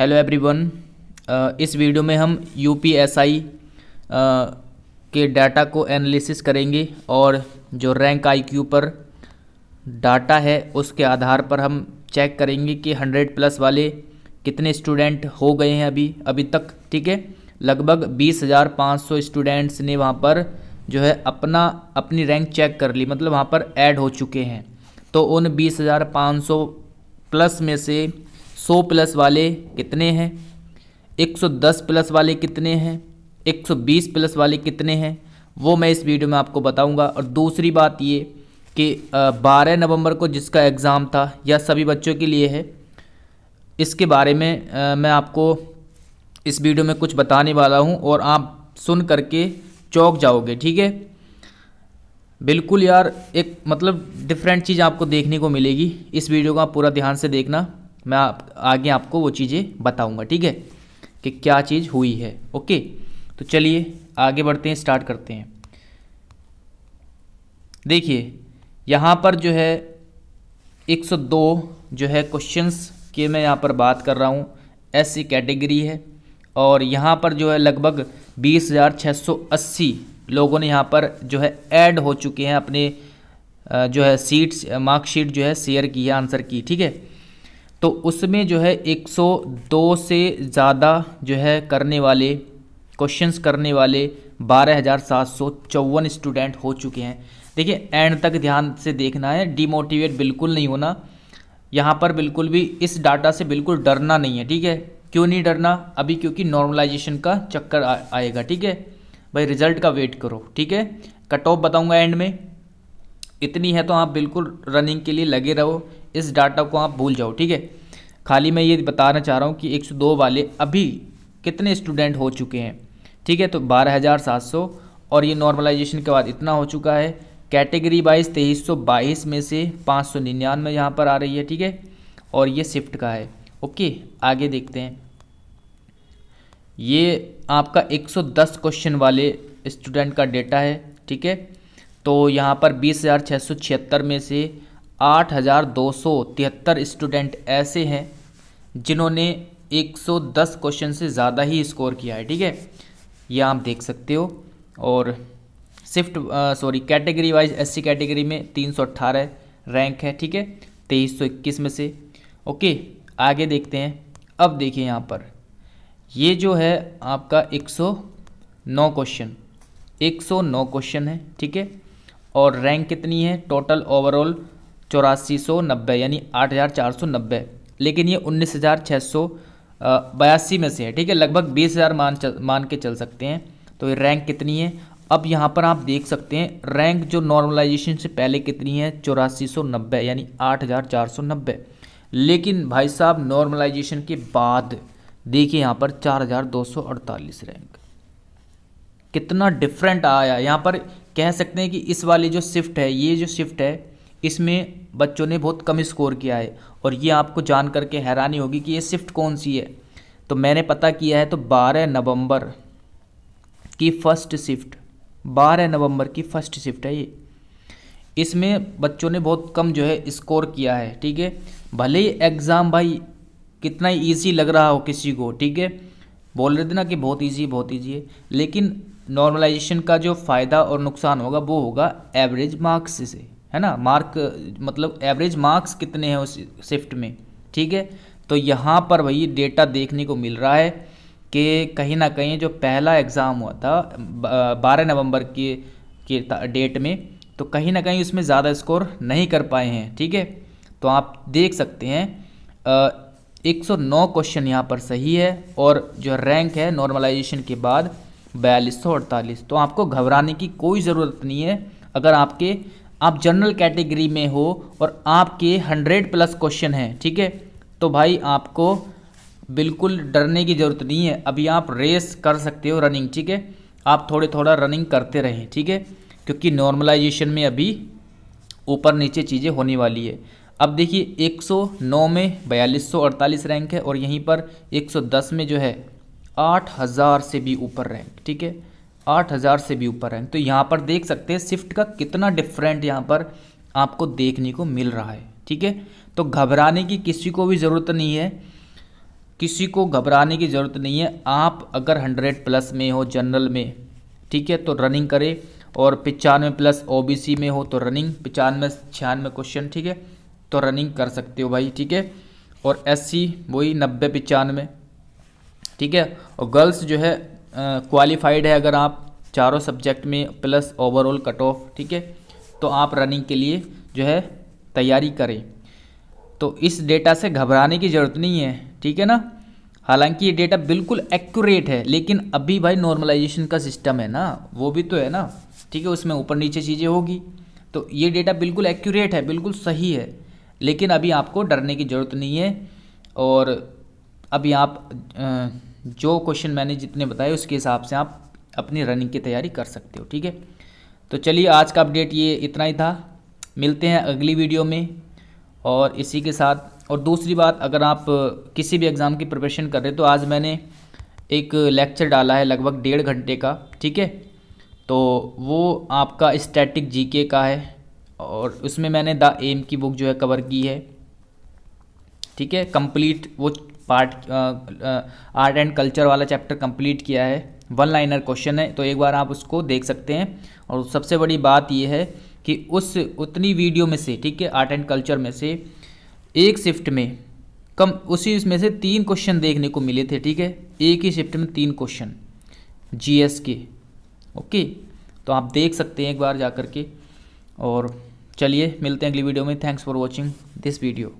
hello everyone uh, इस वीडियो में हम यू पी एस आई के डाटा को एनालिसिस करेंगे और जो रैंक आईक्यू पर डाटा है उसके आधार पर हम चेक करेंगे कि हंड्रेड प्लस वाले कितने स्टूडेंट हो गए हैं अभी अभी तक ठीक है लगभग बीस हज़ार पाँच सौ स्टूडेंट्स ने वहाँ पर जो है अपना अपनी रैंक चेक कर ली मतलब वहाँ पर ऐड हो चुके हैं तो उन बीस हज़ार पाँच सौ प्लस में से 100 प्लस वाले कितने हैं 110 प्लस वाले कितने हैं 120 प्लस वाले कितने हैं वो मैं इस वीडियो में आपको बताऊंगा और दूसरी बात ये कि 12 नवंबर को जिसका एग्ज़ाम था या सभी बच्चों के लिए है इसके बारे में आ, मैं आपको इस वीडियो में कुछ बताने वाला हूँ और आप सुन करके चौक जाओगे ठीक है बिल्कुल यार एक मतलब डिफरेंट चीज़ आपको देखने को मिलेगी इस वीडियो का पूरा ध्यान से देखना मैं आप आगे आपको वो चीज़ें बताऊंगा ठीक है कि क्या चीज़ हुई है ओके तो चलिए आगे बढ़ते हैं स्टार्ट करते हैं देखिए यहाँ पर जो है 102 जो है क्वेश्चंस के मैं यहाँ पर बात कर रहा हूँ एस सी कैटेगरी है और यहाँ पर जो है लगभग 20,680 लोगों ने यहाँ पर जो है ऐड हो चुके हैं अपने जो है सीट्स मार्कशीट जो है शेयर की है आंसर की ठीक है तो उसमें जो है 102 से ज़्यादा जो है करने वाले क्वेश्चंस करने वाले बारह हज़ार सात सौ चौवन स्टूडेंट हो चुके हैं देखिए एंड तक ध्यान से देखना है डिमोटिवेट बिल्कुल नहीं होना यहाँ पर बिल्कुल भी इस डाटा से बिल्कुल डरना नहीं है ठीक है क्यों नहीं डरना अभी क्योंकि नॉर्मलाइजेशन का चक्कर आ, आएगा ठीक है भाई रिजल्ट का वेट करो ठीक है कट ऑफ बताऊँगा एंड में इतनी है तो आप बिल्कुल रनिंग के लिए लगे रहो इस डाटा को आप भूल जाओ ठीक है खाली मैं ये बताना चाह रहा हूँ कि 102 वाले अभी कितने स्टूडेंट हो चुके हैं ठीक है तो 12,700 और ये नॉर्मलाइजेशन के बाद इतना हो चुका है कैटेगरी वाइज तेईस में से पाँच सौ निन्यानवे यहाँ पर आ रही है ठीक है और ये शिफ्ट का है ओके आगे देखते हैं ये आपका 110 क्वेश्चन वाले स्टूडेंट का डेटा है ठीक है तो यहाँ पर बीस में से आठ हज़ार दो सौ तिहत्तर स्टूडेंट ऐसे हैं जिन्होंने 110 क्वेश्चन से ज़्यादा ही स्कोर किया है ठीक है ये आप देख सकते हो और shift sorry category wise SC category में 318 रैंक है ठीक है 2321 में से ओके आगे देखते हैं अब देखिए यहाँ पर ये जो है आपका 109 क्वेश्चन 109 क्वेश्चन है ठीक है और रैंक कितनी है टोटल ओवरऑल चौरासी सौ नब्बे यानी आठ हज़ार चार सौ नब्बे लेकिन ये उन्नीस हज़ार छः सौ बयासी में से है ठीक है लगभग बीस हज़ार मान चल, मान के चल सकते हैं तो ये रैंक कितनी है अब यहाँ पर आप देख सकते हैं रैंक जो नॉर्मलाइजेशन से पहले कितनी है चौरासी सौ नब्बे यानी आठ हज़ार चार सौ नब्बे लेकिन भाई साहब नॉर्मलाइजेशन के बाद देखिए यहाँ पर चार हज़ार दो सौ अड़तालीस रैंक कितना डिफरेंट आया यहाँ पर कह सकते हैं कि इस वाली जो शिफ्ट है ये जो शिफ्ट है इसमें बच्चों ने बहुत कम स्कोर किया है और ये आपको जान करके हैरानी होगी कि ये शिफ्ट कौन सी है तो मैंने पता किया है तो 12 नवंबर की फर्स्ट शिफ्ट 12 नवंबर की फर्स्ट शिफ्ट है ये इसमें बच्चों ने बहुत कम जो है स्कोर किया है ठीक है भले ही एग्ज़ाम भाई कितना ईजी लग रहा हो किसी को ठीक है बोल रहे थे ना कि बहुत ईजी बहुत ईजी है लेकिन नॉर्मलाइजेशन का जो फ़ायदा और नुकसान होगा वो होगा एवरेज मार्क्स से है ना मार्क मतलब एवरेज मार्क्स कितने हैं उस शिफ्ट में ठीक है तो यहाँ पर वही डेटा देखने को मिल रहा है कि कहीं ना कहीं जो पहला एग्ज़ाम हुआ था बारह नवंबर के, के डेट में तो कहीं ना कहीं उसमें ज़्यादा स्कोर नहीं कर पाए हैं ठीक है तो आप देख सकते हैं एक सौ नौ क्वेश्चन यहाँ पर सही है और जो रैंक है नॉर्मलाइजेशन के बाद बयालीस सौ अड़तालीस तो आपको घबराने की कोई ज़रूरत नहीं है अगर आपके आप जनरल कैटेगरी में हो और आपके हंड्रेड प्लस क्वेश्चन हैं ठीक है तो भाई आपको बिल्कुल डरने की ज़रूरत नहीं है अभी आप रेस कर सकते हो रनिंग ठीक है आप थोड़े थोड़ा रनिंग करते रहें ठीक है क्योंकि नॉर्मलाइजेशन में अभी ऊपर नीचे चीज़ें होने वाली है अब देखिए 109 में बयालीस रैंक है और यहीं पर 110 में जो है 8000 से भी ऊपर रैंक ठीक है आठ हज़ार से भी ऊपर है तो यहाँ पर देख सकते हैं शिफ्ट का कितना डिफरेंट यहाँ पर आपको देखने को मिल रहा है ठीक है तो घबराने की किसी को भी ज़रूरत नहीं है किसी को घबराने की ज़रूरत नहीं है आप अगर हंड्रेड प्लस में हो जनरल में ठीक है तो रनिंग करें और पचानवे प्लस ओ में हो तो रनिंग पचानवे छियानवे क्वेश्चन ठीक है तो रनिंग कर सकते हो भाई ठीक है और एस वही नब्बे पचानवे ठीक है और गर्ल्स जो है क्वालिफाइड है अगर आप चारों सब्जेक्ट में प्लस ओवरऑल कट ऑफ ठीक है तो आप रनिंग के लिए जो है तैयारी करें तो इस डेटा से घबराने की ज़रूरत नहीं है ठीक है ना हालांकि ये डेटा बिल्कुल एक्यूरेट है लेकिन अभी भाई नॉर्मलाइजेशन का सिस्टम है ना वो भी तो है ना ठीक है उसमें ऊपर नीचे चीज़ें होगी तो ये डेटा बिल्कुल एक्यूरेट है बिल्कुल सही है लेकिन अभी आपको डरने की ज़रूरत नहीं है और अभी आप आ, जो क्वेश्चन मैंने जितने बताए उसके हिसाब से आप अपनी रनिंग की तैयारी कर सकते हो ठीक है तो चलिए आज का अपडेट ये इतना ही था मिलते हैं अगली वीडियो में और इसी के साथ और दूसरी बात अगर आप किसी भी एग्ज़ाम की प्रिपरेशन कर रहे हो तो आज मैंने एक लेक्चर डाला है लगभग डेढ़ घंटे का ठीक है तो वो आपका स्टैटिक जीके का है और उसमें मैंने द एम की बुक जो है कवर की है ठीक है कंप्लीट वो पार्ट आर्ट एंड कल्चर वाला चैप्टर कंप्लीट किया है वन लाइनर क्वेश्चन है तो एक बार आप उसको देख सकते हैं और सबसे बड़ी बात यह है कि उस उतनी वीडियो में से ठीक है आर्ट एंड कल्चर में से एक शिफ्ट में कम उसी उसमें से तीन क्वेश्चन देखने को मिले थे ठीक है एक ही शिफ्ट में तीन क्वेश्चन जीएस के ओके तो आप देख सकते हैं एक बार जा कर के और चलिए मिलते हैं अगली वीडियो में thanks for watching this video